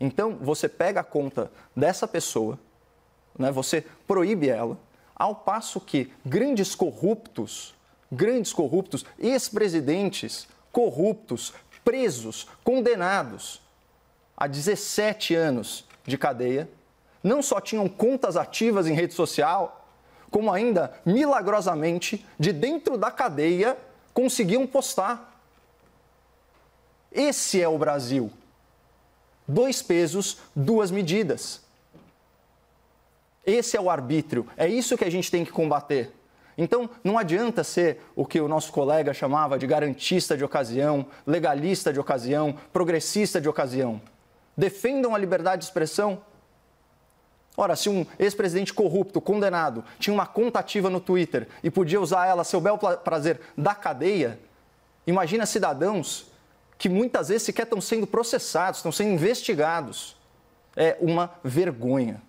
Então, você pega a conta dessa pessoa, né, você proíbe ela, ao passo que grandes corruptos, grandes corruptos, ex-presidentes corruptos, presos, condenados a 17 anos de cadeia, não só tinham contas ativas em rede social, como ainda, milagrosamente, de dentro da cadeia, conseguiam postar. Esse é o Brasil dois pesos, duas medidas. Esse é o arbítrio, é isso que a gente tem que combater. Então, não adianta ser o que o nosso colega chamava de garantista de ocasião, legalista de ocasião, progressista de ocasião. Defendam a liberdade de expressão. Ora, se um ex-presidente corrupto, condenado, tinha uma contativa no Twitter e podia usar ela a seu bel prazer da cadeia, imagina cidadãos que muitas vezes sequer estão sendo processados, estão sendo investigados. É uma vergonha.